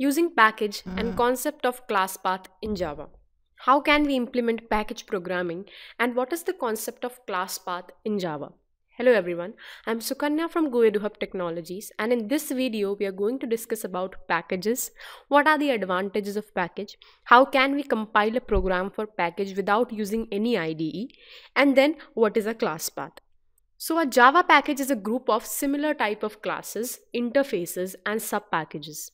Using package and ah. concept of class path in Java. How can we implement package programming and what is the concept of class path in Java? Hello everyone, I'm Sukanya from GoEduHub Technologies and in this video we are going to discuss about packages, what are the advantages of package, how can we compile a program for package without using any IDE and then what is a class path. So a Java package is a group of similar type of classes, interfaces and sub-packages.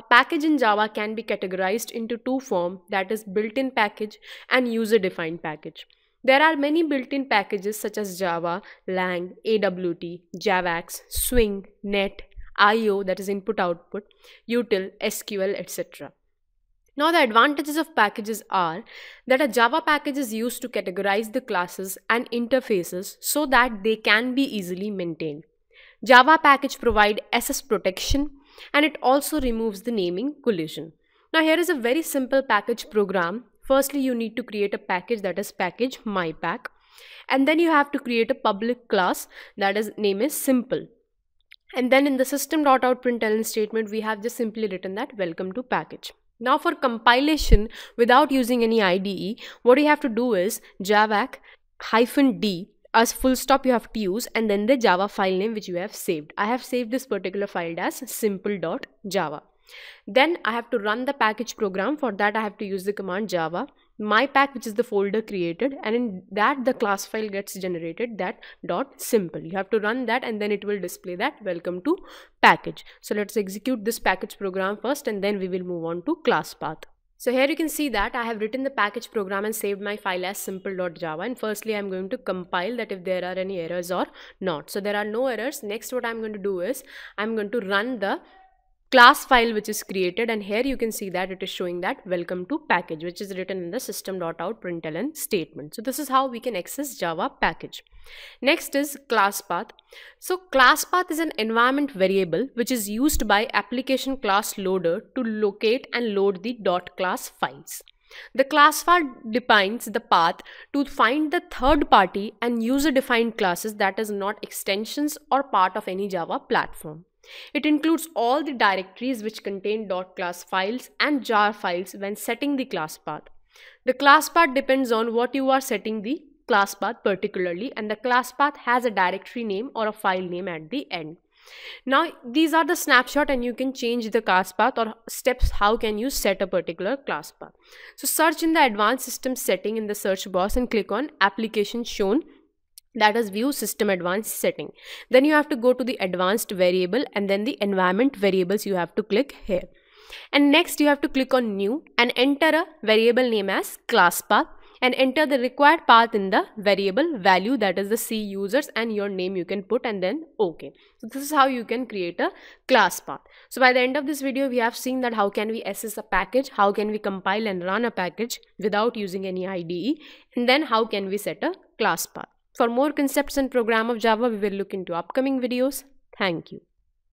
A package in Java can be categorized into two forms that is built-in package and user-defined package. There are many built-in packages such as Java, Lang, AWT, Javax, Swing, Net, IO that is input output, util, SQL, etc. Now the advantages of packages are that a Java package is used to categorize the classes and interfaces so that they can be easily maintained. Java package provide SS protection and it also removes the naming collision. Now here is a very simple package program. Firstly, you need to create a package that is package mypack and then you have to create a public class that is name is simple. And then in the system.outprintln statement, we have just simply written that welcome to package. Now for compilation without using any IDE, what you have to do is javac-d as full stop you have to use and then the java file name which you have saved i have saved this particular file as simple.java then i have to run the package program for that i have to use the command java my pack which is the folder created and in that the class file gets generated that dot simple you have to run that and then it will display that welcome to package so let's execute this package program first and then we will move on to class path so here you can see that I have written the package program and saved my file as simple.java and firstly I'm going to compile that if there are any errors or not. So there are no errors. Next what I'm going to do is I'm going to run the class file which is created and here you can see that it is showing that welcome to package which is written in the System.out.println statement. So this is how we can access Java package. Next is class path. So class path is an environment variable which is used by application class loader to locate and load the dot class files. The class file defines the path to find the third party and user defined classes that is not extensions or part of any Java platform. It includes all the directories which contain .class files and jar files when setting the class path. The class path depends on what you are setting the class path particularly and the class path has a directory name or a file name at the end. Now these are the snapshot and you can change the class path or steps how can you set a particular class path. So search in the advanced system setting in the search box and click on application shown that is view system advanced setting then you have to go to the advanced variable and then the environment variables you have to click here and next you have to click on new and enter a variable name as class path and enter the required path in the variable value that is the C users and your name you can put and then OK. So this is how you can create a class path. So by the end of this video, we have seen that how can we assess a package, how can we compile and run a package without using any IDE and then how can we set a class path. For more concepts and program of Java, we will look into upcoming videos. Thank you.